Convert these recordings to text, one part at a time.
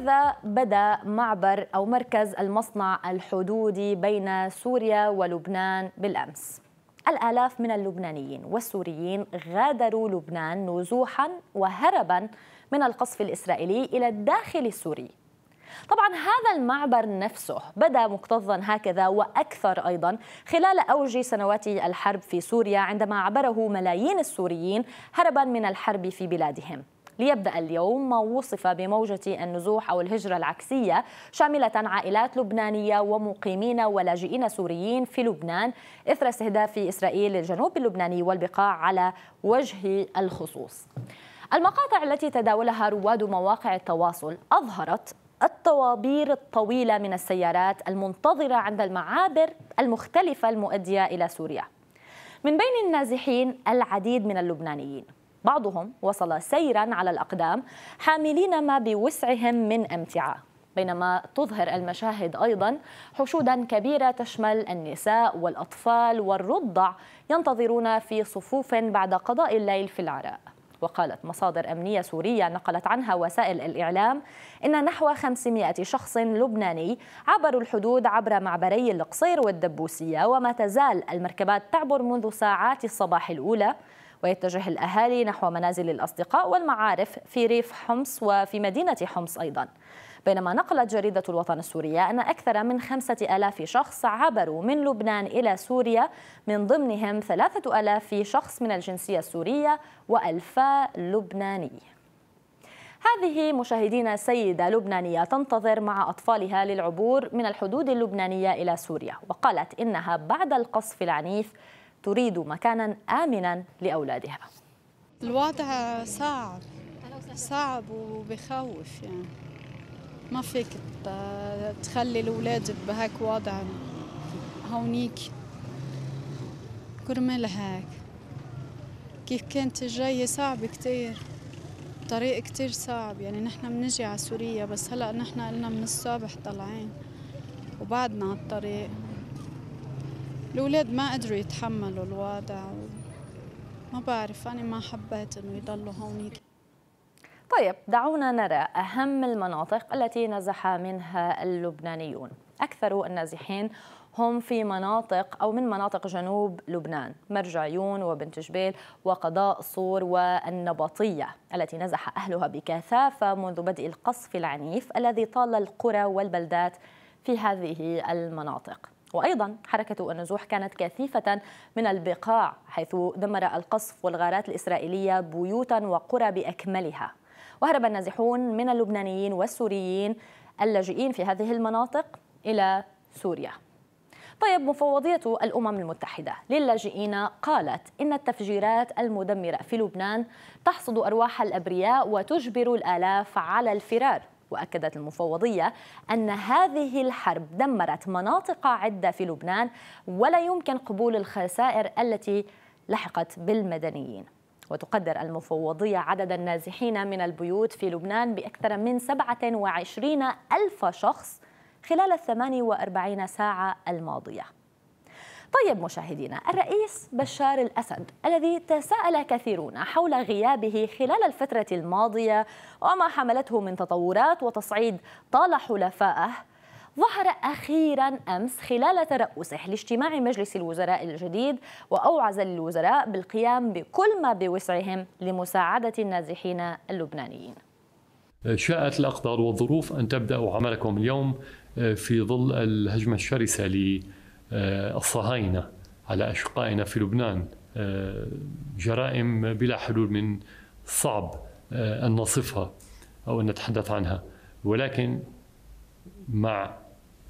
هكذا بدا معبر او مركز المصنع الحدودي بين سوريا ولبنان بالامس. الالاف من اللبنانيين والسوريين غادروا لبنان نزوحا وهربا من القصف الاسرائيلي الى الداخل السوري. طبعا هذا المعبر نفسه بدا مكتظا هكذا واكثر ايضا خلال اوج سنوات الحرب في سوريا عندما عبره ملايين السوريين هربا من الحرب في بلادهم. ليبدأ اليوم ما وصف بموجة النزوح أو الهجرة العكسية شاملة عائلات لبنانية ومقيمين ولاجئين سوريين في لبنان إثر استهداف إسرائيل الجنوب اللبناني والبقاع على وجه الخصوص المقاطع التي تداولها رواد مواقع التواصل أظهرت الطوابير الطويلة من السيارات المنتظرة عند المعابر المختلفة المؤدية إلى سوريا من بين النازحين العديد من اللبنانيين بعضهم وصل سيرا على الأقدام حاملين ما بوسعهم من أمتعة بينما تظهر المشاهد أيضا حشودا كبيرة تشمل النساء والأطفال والرضع ينتظرون في صفوف بعد قضاء الليل في العراء وقالت مصادر أمنية سورية نقلت عنها وسائل الإعلام إن نحو 500 شخص لبناني عبروا الحدود عبر معبري القصير والدبوسية وما تزال المركبات تعبر منذ ساعات الصباح الأولى ويتجه الأهالي نحو منازل الأصدقاء والمعارف في ريف حمص وفي مدينة حمص أيضا بينما نقلت جريدة الوطن السورية أن أكثر من خمسة ألاف شخص عبروا من لبنان إلى سوريا من ضمنهم ثلاثة ألاف شخص من الجنسية السورية وألفا لبناني هذه مشاهدين سيدة لبنانية تنتظر مع أطفالها للعبور من الحدود اللبنانية إلى سوريا وقالت إنها بعد القصف العنيف تريد مكانا آمنا لأولادها الوضع صعب صعب وبخوف يعني ما فيك تخلي الأولاد بهاك وضع هونيك كرمال هاك كيف كانت الجاية صعب كتير طريق كتير صعب يعني نحن بنجي على سوريا بس هلا نحن قلنا من الصبح طالعين وبعدنا على الطريق الأولاد ما قدروا يتحملوا الوضع ما بعرف أنا ما حبيت إنه يضلوا هونيك طيب دعونا نرى أهم المناطق التي نزح منها اللبنانيون أكثر النازحين هم في مناطق أو من مناطق جنوب لبنان مرجعيون وبنت جبيل وقضاء صور والنبطية التي نزح أهلها بكثافة منذ بدء القصف العنيف الذي طال القرى والبلدات في هذه المناطق وأيضا حركة النزوح كانت كثيفة من البقاع حيث دمر القصف والغارات الإسرائيلية بيوتا وقرى بأكملها وهرب النازحون من اللبنانيين والسوريين اللاجئين في هذه المناطق إلى سوريا طيب مفوضية الأمم المتحدة للاجئين قالت إن التفجيرات المدمرة في لبنان تحصد أرواح الأبرياء وتجبر الآلاف على الفرار وأكدت المفوضية أن هذه الحرب دمرت مناطق عدة في لبنان ولا يمكن قبول الخسائر التي لحقت بالمدنيين وتقدر المفوضية عدد النازحين من البيوت في لبنان بأكثر من 27 ألف شخص خلال الثمان وأربعين ساعة الماضية طيب مشاهدينا الرئيس بشار الأسد الذي تساءل كثيرون حول غيابه خلال الفترة الماضية وما حملته من تطورات وتصعيد طال حلفائه ظهر أخيرا أمس خلال ترأسه لاجتماع مجلس الوزراء الجديد وأوعز للوزراء بالقيام بكل ما بوسعهم لمساعدة النازحين اللبنانيين شاءت الأقدار والظروف أن تبدأوا عملكم اليوم آه، في ظل الهجمة الشرسة آه، الصهاينه على اشقائنا في لبنان آه، جرائم بلا حلول من صعب آه، ان نصفها او ان نتحدث عنها ولكن مع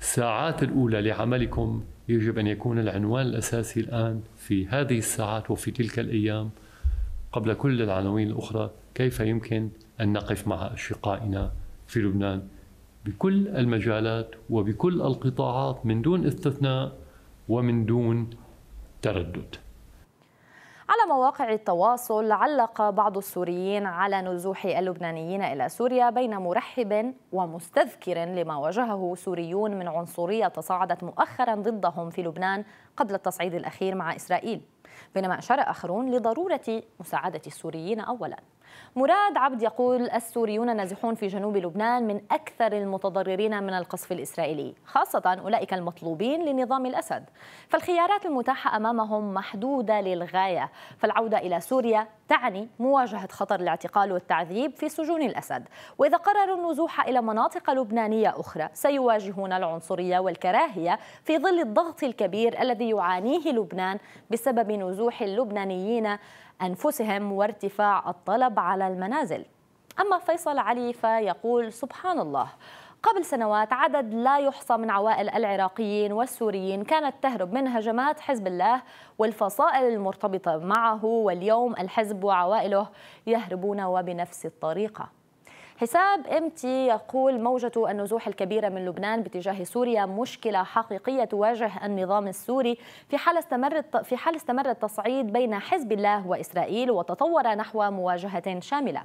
الساعات الاولى لعملكم يجب ان يكون العنوان الاساسي الان في هذه الساعات وفي تلك الايام قبل كل العناوين الاخرى كيف يمكن ان نقف مع اشقائنا في لبنان بكل المجالات وبكل القطاعات من دون استثناء ومن دون تردد على مواقع التواصل علق بعض السوريين على نزوح اللبنانيين الى سوريا بين مرحب ومستذكر لما واجهه سوريون من عنصريه تصاعدت مؤخرا ضدهم في لبنان قبل التصعيد الاخير مع اسرائيل بينما اشار اخرون لضروره مساعده السوريين اولا مراد عبد يقول السوريون النازحون في جنوب لبنان من أكثر المتضررين من القصف الإسرائيلي خاصة أولئك المطلوبين لنظام الأسد فالخيارات المتاحة أمامهم محدودة للغاية فالعودة إلى سوريا تعني مواجهة خطر الاعتقال والتعذيب في سجون الأسد وإذا قرروا النزوح إلى مناطق لبنانية أخرى سيواجهون العنصرية والكراهية في ظل الضغط الكبير الذي يعانيه لبنان بسبب نزوح اللبنانيين أنفسهم وارتفاع الطلب على المنازل أما فيصل علي فيقول سبحان الله قبل سنوات عدد لا يحصى من عوائل العراقيين والسوريين كانت تهرب من هجمات حزب الله والفصائل المرتبطة معه واليوم الحزب وعوائله يهربون وبنفس الطريقة حساب امتي يقول موجة النزوح الكبيرة من لبنان باتجاه سوريا مشكلة حقيقية تواجه النظام السوري في حال استمرت في حال استمر التصعيد بين حزب الله وإسرائيل وتطور نحو مواجهة شاملة.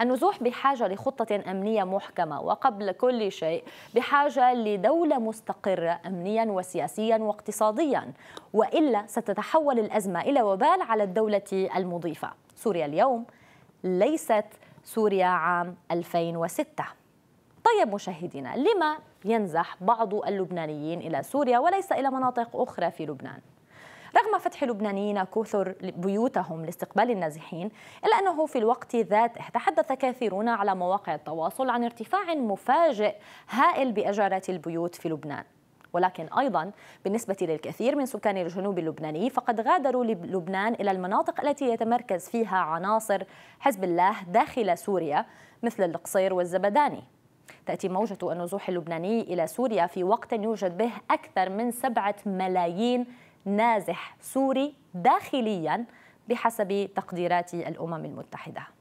النزوح بحاجة لخطة أمنية محكمة وقبل كل شيء بحاجة لدولة مستقرة أمنيا وسياسيا واقتصاديا وإلا ستتحول الأزمة إلى وبال على الدولة المضيفة. سوريا اليوم ليست سوريا عام 2006 طيب مشاهدينا لما ينزح بعض اللبنانيين إلى سوريا وليس إلى مناطق أخرى في لبنان؟ رغم فتح لبنانيين كثر بيوتهم لاستقبال النازحين إلا أنه في الوقت ذاته تحدث كثيرون على مواقع التواصل عن ارتفاع مفاجئ هائل بأجارات البيوت في لبنان ولكن أيضا بالنسبة للكثير من سكان الجنوب اللبناني فقد غادروا لبنان إلى المناطق التي يتمركز فيها عناصر حزب الله داخل سوريا مثل القصير والزبداني تأتي موجة النزوح اللبناني إلى سوريا في وقت يوجد به أكثر من سبعة ملايين نازح سوري داخليا بحسب تقديرات الأمم المتحدة